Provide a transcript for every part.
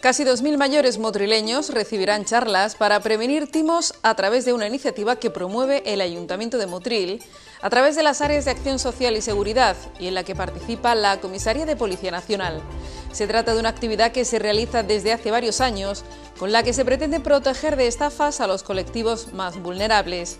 Casi 2.000 mayores motrileños recibirán charlas para prevenir timos a través de una iniciativa que promueve el Ayuntamiento de Motril a través de las áreas de acción social y seguridad y en la que participa la Comisaría de Policía Nacional. Se trata de una actividad que se realiza desde hace varios años, con la que se pretende proteger de estafas a los colectivos más vulnerables.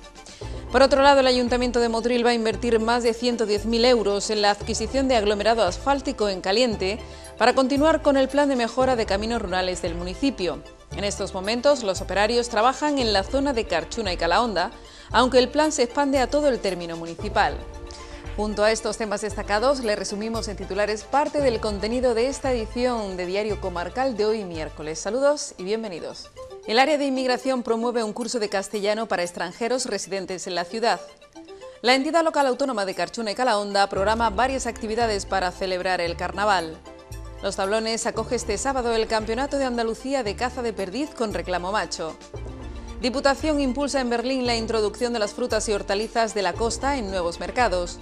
Por otro lado, el Ayuntamiento de Motril va a invertir más de 110.000 euros en la adquisición de aglomerado asfáltico en caliente para continuar con el plan de mejora de caminos rurales del municipio. En estos momentos, los operarios trabajan en la zona de Carchuna y Calahonda, aunque el plan se expande a todo el término municipal. Junto a estos temas destacados, le resumimos en titulares parte del contenido de esta edición de Diario Comarcal de hoy miércoles. Saludos y bienvenidos. El área de inmigración promueve un curso de castellano para extranjeros residentes en la ciudad. La entidad local autónoma de Carchuna y Calahonda programa varias actividades para celebrar el carnaval. Los Tablones acoge este sábado el Campeonato de Andalucía de Caza de Perdiz con reclamo macho. Diputación impulsa en Berlín la introducción de las frutas y hortalizas de la costa en nuevos mercados.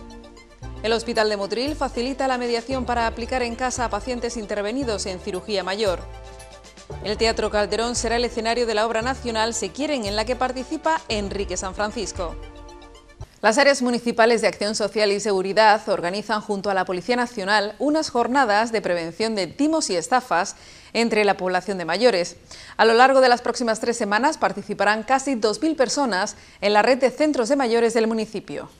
El Hospital de Motril facilita la mediación para aplicar en casa a pacientes intervenidos en cirugía mayor. El Teatro Calderón será el escenario de la obra nacional Se Quieren, en la que participa Enrique San Francisco. Las áreas municipales de Acción Social y Seguridad organizan junto a la Policía Nacional unas jornadas de prevención de timos y estafas entre la población de mayores. A lo largo de las próximas tres semanas participarán casi 2.000 personas en la red de centros de mayores del municipio.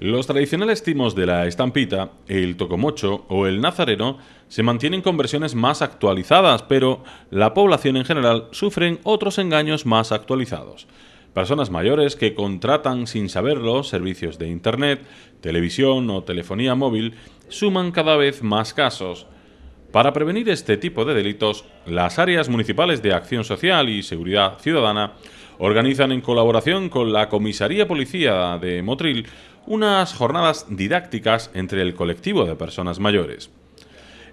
Los tradicionales timos de la estampita, el tocomocho o el nazareno se mantienen con versiones más actualizadas, pero la población en general sufren otros engaños más actualizados. Personas mayores que contratan sin saberlo servicios de Internet, televisión o telefonía móvil suman cada vez más casos. Para prevenir este tipo de delitos, las áreas municipales de Acción Social y Seguridad Ciudadana organizan en colaboración con la Comisaría Policía de Motril unas jornadas didácticas entre el colectivo de personas mayores.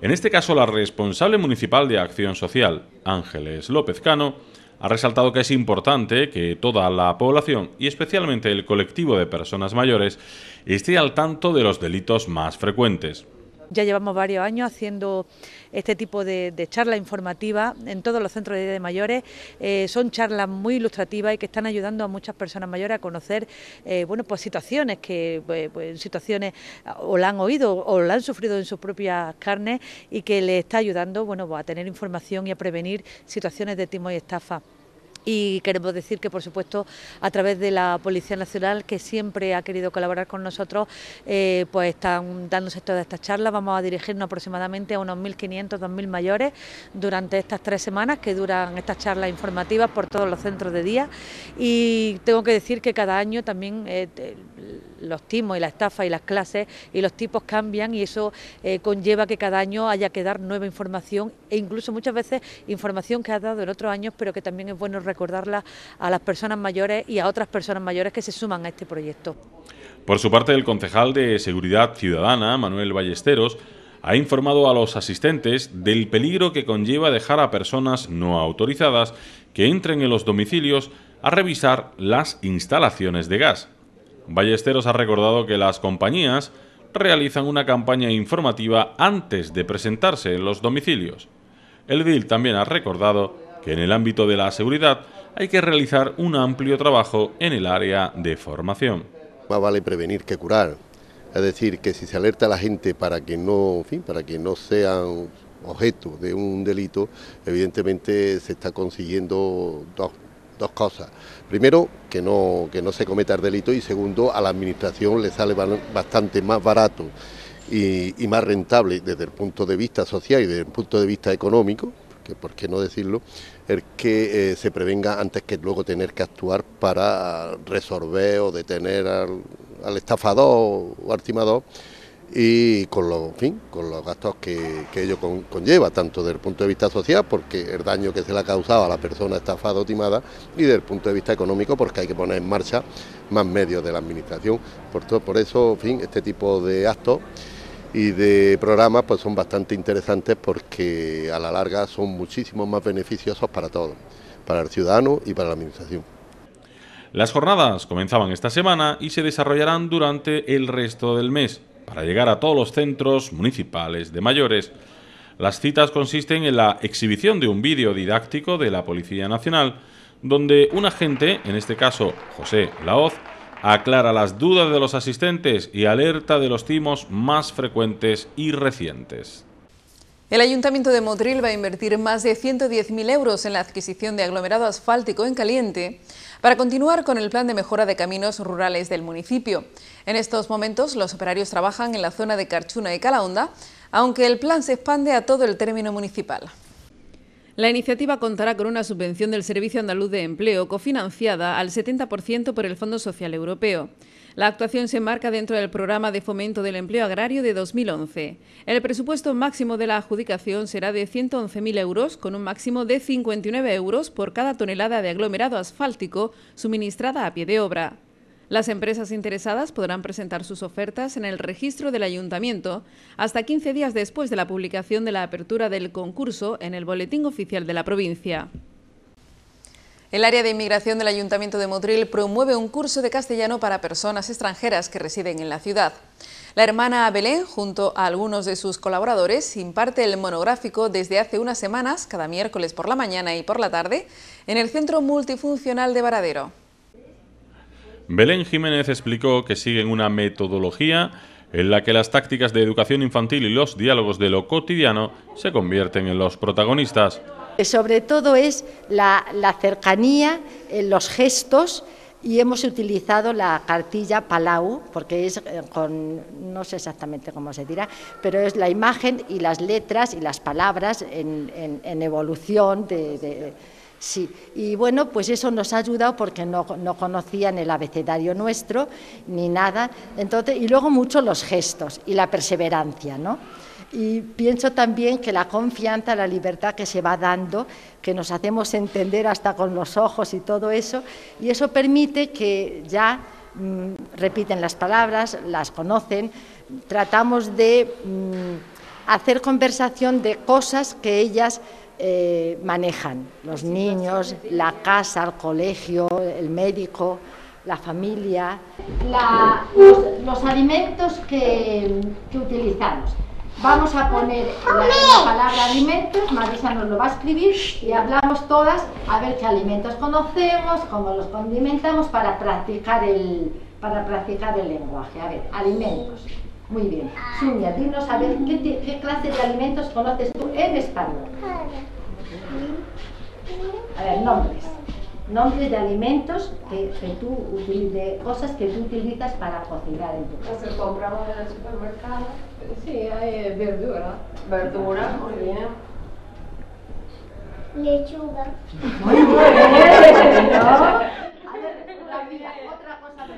En este caso, la responsable municipal de Acción Social, Ángeles López Cano, ha resaltado que es importante que toda la población y especialmente el colectivo de personas mayores esté al tanto de los delitos más frecuentes. Ya llevamos varios años haciendo este tipo de, charlas informativas en todos los centros de, mayores. Eh, son charlas muy ilustrativas y que están ayudando a muchas personas mayores a conocer eh, bueno, pues situaciones que pues, pues, situaciones o la han oído o la han sufrido en sus propias carnes y que les está ayudando bueno, pues, a tener información y a prevenir situaciones de timo y estafa y queremos decir que, por supuesto, a través de la Policía Nacional, que siempre ha querido colaborar con nosotros, eh, pues están dándose todas estas charlas. Vamos a dirigirnos aproximadamente a unos 1.500, 2.000 mayores durante estas tres semanas que duran estas charlas informativas por todos los centros de día. Y tengo que decir que cada año también... Eh, los timos y la estafa y las clases y los tipos cambian y eso eh, conlleva que cada año haya que dar nueva información e incluso muchas veces información que ha dado en otros años, pero que también es bueno recordarla a las personas mayores y a otras personas mayores que se suman a este proyecto. Por su parte, el concejal de Seguridad Ciudadana, Manuel Ballesteros, ha informado a los asistentes del peligro que conlleva dejar a personas no autorizadas que entren en los domicilios a revisar las instalaciones de gas. Ballesteros ha recordado que las compañías realizan una campaña informativa antes de presentarse en los domicilios. El DIL también ha recordado que en el ámbito de la seguridad hay que realizar un amplio trabajo en el área de formación. Más vale prevenir que curar. Es decir, que si se alerta a la gente para que no, para que no sean objeto de un delito, evidentemente se está consiguiendo dos dos cosas. Primero, que no, que no se cometa el delito y segundo, a la Administración le sale bastante más barato y, más rentable desde el punto de vista social y desde el punto de vista económico, que por qué no decirlo, el que eh, se prevenga antes que luego tener que actuar para resolver o detener al, al estafador o al timador y con los, fin, con los gastos que, que ello conlleva, tanto desde el punto de vista social, porque el daño que se le ha causado a la persona estafada o timada, y desde el punto de vista económico, porque hay que poner en marcha más medios de la Administración. Por, todo, por eso, en fin, este tipo de actos y de programas pues son bastante interesantes porque a la larga son muchísimo más beneficiosos para todos, para el ciudadano y para la Administración. Las jornadas comenzaban esta semana y se desarrollarán durante el resto del mes para llegar a todos los centros municipales de mayores. Las citas consisten en la exhibición de un vídeo didáctico de la Policía Nacional, donde un agente, en este caso José Laoz, aclara las dudas de los asistentes y alerta de los timos más frecuentes y recientes. El Ayuntamiento de Motril va a invertir más de 110.000 euros en la adquisición de aglomerado asfáltico en caliente para continuar con el plan de mejora de caminos rurales del municipio. En estos momentos los operarios trabajan en la zona de Carchuna y Calahonda, aunque el plan se expande a todo el término municipal. La iniciativa contará con una subvención del Servicio Andaluz de Empleo cofinanciada al 70% por el Fondo Social Europeo. La actuación se enmarca dentro del programa de fomento del empleo agrario de 2011. El presupuesto máximo de la adjudicación será de 111.000 euros, con un máximo de 59 euros por cada tonelada de aglomerado asfáltico suministrada a pie de obra. Las empresas interesadas podrán presentar sus ofertas en el registro del ayuntamiento hasta 15 días después de la publicación de la apertura del concurso en el Boletín Oficial de la provincia. El área de inmigración del Ayuntamiento de Motril promueve un curso de castellano para personas extranjeras que residen en la ciudad. La hermana Belén, junto a algunos de sus colaboradores, imparte el monográfico desde hace unas semanas, cada miércoles por la mañana y por la tarde, en el Centro Multifuncional de Varadero. Belén Jiménez explicó que siguen una metodología en la que las tácticas de educación infantil y los diálogos de lo cotidiano se convierten en los protagonistas. Eh, sobre todo es la, cercanía, eh, los gestos y hemos utilizado la cartilla Palau, porque es eh, con, no sé exactamente cómo se dirá, pero es la imagen y las letras y las palabras en, evolución de, Sí, y bueno, pues eso nos ha ayudado porque no, conocían el abecedario nuestro ni nada. Entonces, y luego mucho los gestos y la perseverancia, ¿no? Y pienso también que la confianza, la libertad que se va dando, que nos hacemos entender hasta con los ojos y todo eso, y eso permite que ya mm, repiten las palabras, las conocen, tratamos de mm, hacer conversación de cosas que ellas eh, manejan, los niños, la casa, el colegio, el médico, la familia. los, alimentos que utilizamos. Vamos a poner la, palabra alimentos, Marisa nos lo va a escribir y hablamos todas a ver qué alimentos conocemos, cómo los condimentamos para practicar el, para practicar el lenguaje. A ver, alimentos. Muy bien. Sunia, dinos a ver ¿qué, qué clase de alimentos conoces tú en español. A ver, nombres. ...nombre de alimentos que, tú de cosas que tú utilizas para cocinar en tu pues compramos en el supermercado. Sí, hay eh, verdura. Verdura, muy bien. Lechuga. Muy bien.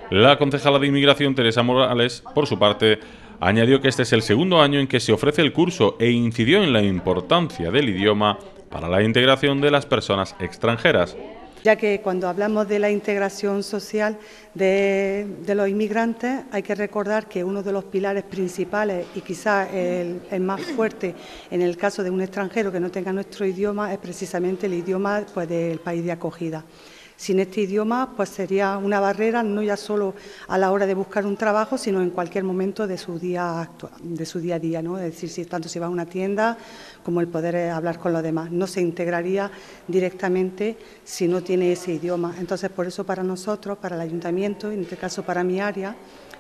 La concejala de Inmigración, Teresa Morales, por su parte, añadió que este es el segundo año en que se ofrece el curso e incidió en la importancia del idioma para la integración de las personas extranjeras ya que cuando hablamos de la integración social de, los inmigrantes hay que recordar que uno de los pilares principales y quizás el, más fuerte en el caso de un extranjero que no tenga nuestro idioma es precisamente el idioma pues, del país de acogida. Sin este idioma, pues sería una barrera no ya solo a la hora de buscar un trabajo, sino en cualquier momento de su día de su día a día, ¿no? Es decir, si tanto si va a una tienda como el poder eh, hablar con los demás, no se integraría directamente si no tiene ese idioma. Entonces, por eso para nosotros, para el ayuntamiento, en este caso para mi área,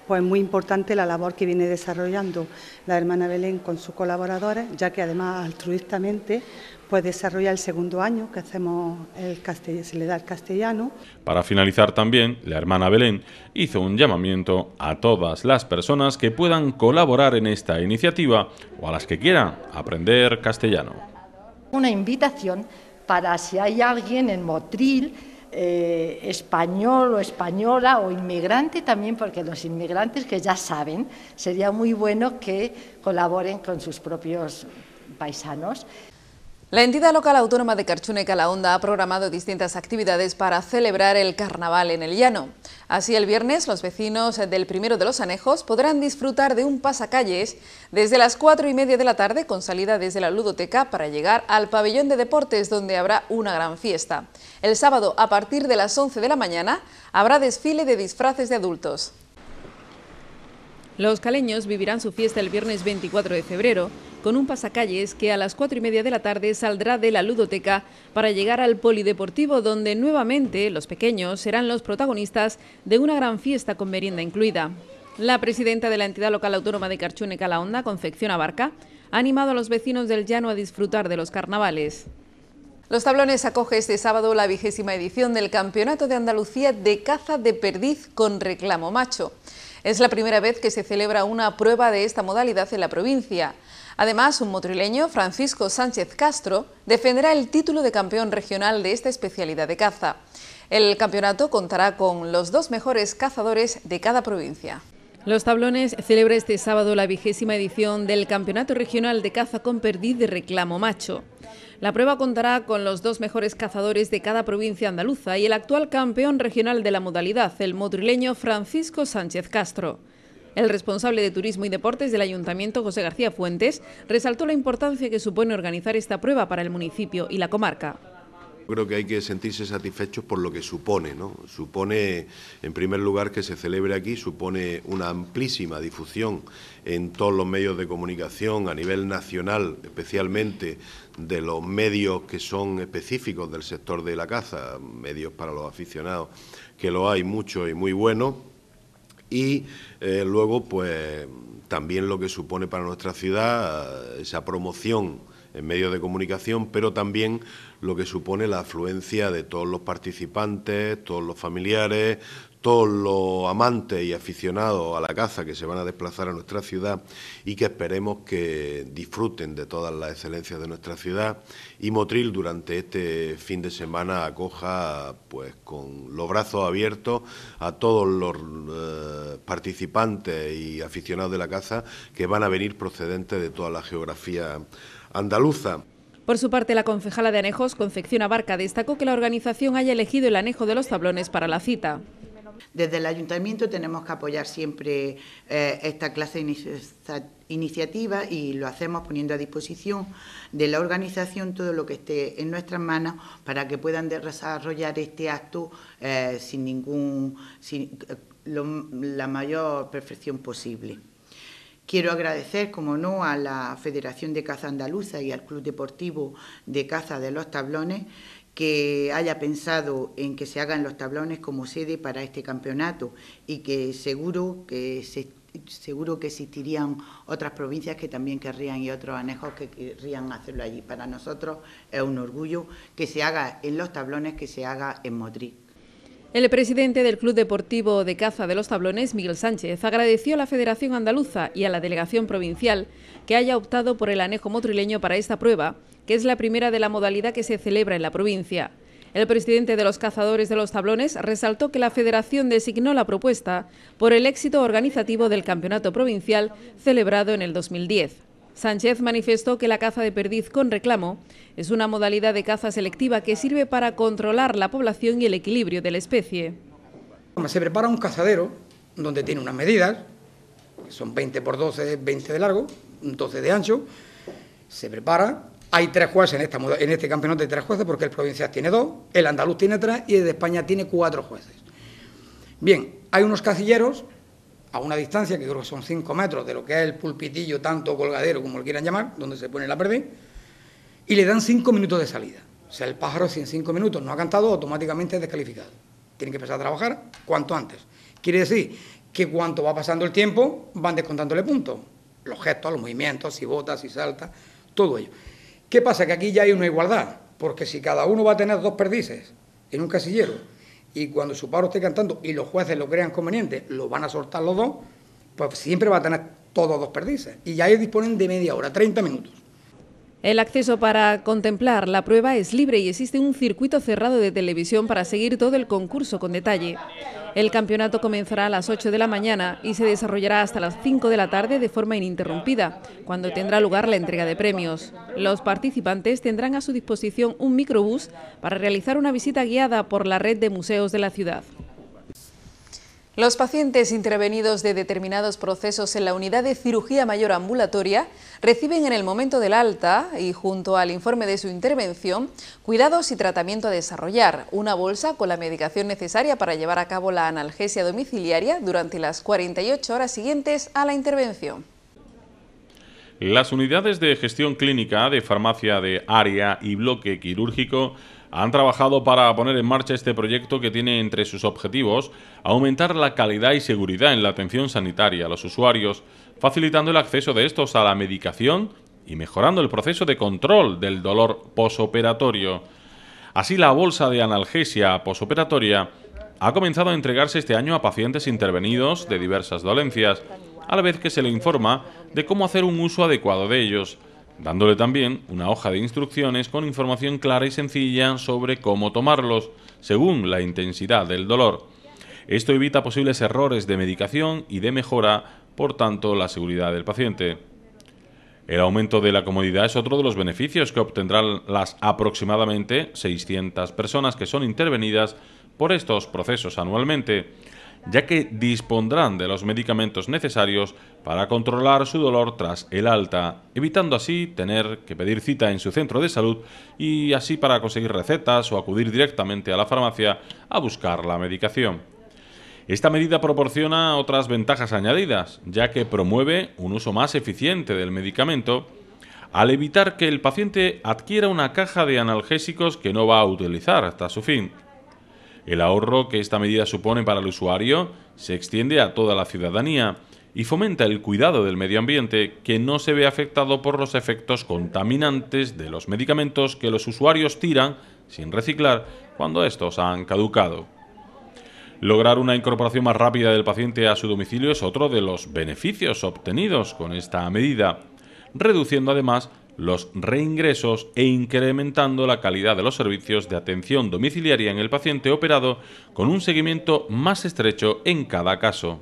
pues muy importante la labor que viene desarrollando la hermana Belén con sus colaboradores, ya que además altruistamente pues desarrolla el segundo año que hacemos el castellano, se le da el castellano. Para finalizar también, la hermana Belén hizo un llamamiento a todas las personas que puedan colaborar en esta iniciativa o a las que quieran aprender castellano. Una invitación para si hay alguien en Motril eh, español o española o inmigrante también, porque los inmigrantes que ya saben, sería muy bueno que colaboren con sus propios paisanos. La entidad local autónoma de Carchune calaonda ha programado distintas actividades para celebrar el carnaval en el llano. Así el viernes los vecinos del primero de los anejos podrán disfrutar de un pasacalles desde las cuatro y media de la tarde con salida desde la ludoteca para llegar al pabellón de deportes donde habrá una gran fiesta. El sábado a partir de las 11 de la mañana habrá desfile de disfraces de adultos. Los caleños vivirán su fiesta el viernes 24 de febrero con un pasacalles que a las cuatro y media de la tarde saldrá de la ludoteca para llegar al polideportivo, donde nuevamente los pequeños serán los protagonistas de una gran fiesta con merienda incluida. La presidenta de la entidad local autónoma de Carchune Calahonda, Concepción Abarca, ha animado a los vecinos del llano a disfrutar de los carnavales. Los Tablones acoge este sábado la vigésima edición del Campeonato de Andalucía de Caza de Perdiz con reclamo macho. Es la primera vez que se celebra una prueba de esta modalidad en la provincia. Además, un motrileño, Francisco Sánchez Castro, defenderá el título de campeón regional de esta especialidad de caza. El campeonato contará con los dos mejores cazadores de cada provincia. Los Tablones celebra este sábado la vigésima edición del Campeonato Regional de Caza con Perdiz de Reclamo Macho. La prueba contará con los dos mejores cazadores de cada provincia andaluza y el actual campeón regional de la modalidad, el motrileño Francisco Sánchez Castro. El responsable de Turismo y Deportes del Ayuntamiento, José García Fuentes, resaltó la importancia que supone organizar esta prueba para el municipio y la comarca. Creo que hay que sentirse satisfechos por lo que supone, Supone, en primer lugar, que se celebre aquí, supone una amplísima difusión en todos los medios de comunicación, a nivel nacional especialmente, de los medios que son específicos del sector de la caza, medios para los aficionados, que lo hay mucho y muy buenos y eh, luego, pues también lo que supone para nuestra ciudad eh, esa promoción en medios de comunicación, pero también lo que supone la afluencia de todos los participantes, todos los familiares, todos los amantes y aficionados a la caza que se van a desplazar a nuestra ciudad y que esperemos que disfruten de todas las excelencias de nuestra ciudad y Motril durante este fin de semana acoja pues con los brazos abiertos a todos los eh, participantes y aficionados de la caza que van a venir procedentes de toda la geografía andaluza. Por su parte, la concejala de Anejos, Concepción Abarca, destacó que la organización haya elegido el anejo de los tablones para la cita. Desde el ayuntamiento tenemos que apoyar siempre eh, esta clase de y lo hacemos poniendo a disposición de la organización todo lo que esté en nuestras manos para que puedan desarrollar este acto eh, sin ningún, eh, la mayor perfección posible. Quiero agradecer, como no, a la Federación de Caza Andaluza y al Club Deportivo de Caza de los Tablones que haya pensado en que se hagan los tablones como sede para este campeonato y que seguro que seguro que existirían otras provincias que también querrían y otros anejos que querrían hacerlo allí. Para nosotros es un orgullo que se haga en los tablones, que se haga en Madrid. El presidente del Club Deportivo de Caza de los Tablones, Miguel Sánchez, agradeció a la Federación Andaluza y a la Delegación Provincial que haya optado por el anejo motrileño para esta prueba, que es la primera de la modalidad que se celebra en la provincia. El presidente de los cazadores de los tablones resaltó que la federación designó la propuesta por el éxito organizativo del campeonato provincial celebrado en el 2010. Sánchez manifestó que la caza de perdiz con reclamo es una modalidad de caza selectiva que sirve para controlar la población y el equilibrio de la especie. Se prepara un cazadero donde tiene unas medidas, que son 20 por 12, 20 de largo, 12 de ancho, se prepara. Hay tres jueces en, este campeonato, de tres jueces porque el provincial tiene dos, el andaluz tiene tres y el de España tiene cuatro jueces. Bien, hay unos casilleros a una distancia que creo que son 5 metros de lo que es el pulpitillo, tanto colgadero como lo quieran llamar, donde se pone la perdiz, y le dan 5 minutos de salida. O sea, el pájaro si en 5 minutos no ha cantado, automáticamente es descalificado. Tiene que empezar a trabajar cuanto antes. Quiere decir que cuanto va pasando el tiempo, van descontándole puntos. Los gestos, los movimientos, si bota, si salta, todo ello. ¿Qué pasa? Que aquí ya hay una igualdad, porque si cada uno va a tener dos perdices en un casillero, y cuando su paro esté cantando y los jueces lo crean conveniente, lo van a soltar los dos, pues siempre va a tener todos dos perdices. Y ya ellos disponen de media hora, 30 minutos. El acceso para contemplar la prueba es libre y existe un circuito cerrado de televisión para seguir todo el concurso con detalle. El campeonato comenzará a las 8 de la mañana y se desarrollará hasta las 5 de la tarde de forma ininterrumpida, cuando tendrá lugar la entrega de premios. Los participantes tendrán a su disposición un microbús para realizar una visita guiada por la red de museos de la ciudad. Los pacientes intervenidos de determinados procesos en la unidad de cirugía mayor ambulatoria reciben en el momento del alta y junto al informe de su intervención cuidados y tratamiento a desarrollar, una bolsa con la medicación necesaria para llevar a cabo la analgesia domiciliaria durante las 48 horas siguientes a la intervención. Las unidades de gestión clínica de farmacia de área y bloque quirúrgico han trabajado para poner en marcha este proyecto que tiene entre sus objetivos aumentar la calidad y seguridad en la atención sanitaria a los usuarios, facilitando el acceso de estos a la medicación y mejorando el proceso de control del dolor posoperatorio. Así, la bolsa de analgesia posoperatoria ha comenzado a entregarse este año a pacientes intervenidos de diversas dolencias, a la vez que se le informa de cómo hacer un uso adecuado de ellos dándole también una hoja de instrucciones con información clara y sencilla sobre cómo tomarlos, según la intensidad del dolor. Esto evita posibles errores de medicación y de mejora, por tanto, la seguridad del paciente. El aumento de la comodidad es otro de los beneficios que obtendrán las aproximadamente 600 personas que son intervenidas por estos procesos anualmente ya que dispondrán de los medicamentos necesarios para controlar su dolor tras el alta, evitando así tener que pedir cita en su centro de salud y así para conseguir recetas o acudir directamente a la farmacia a buscar la medicación. Esta medida proporciona otras ventajas añadidas, ya que promueve un uso más eficiente del medicamento al evitar que el paciente adquiera una caja de analgésicos que no va a utilizar hasta su fin, el ahorro que esta medida supone para el usuario se extiende a toda la ciudadanía y fomenta el cuidado del medio ambiente que no se ve afectado por los efectos contaminantes de los medicamentos que los usuarios tiran sin reciclar cuando estos han caducado. Lograr una incorporación más rápida del paciente a su domicilio es otro de los beneficios obtenidos con esta medida, reduciendo además los reingresos e incrementando la calidad de los servicios de atención domiciliaria en el paciente operado con un seguimiento más estrecho en cada caso.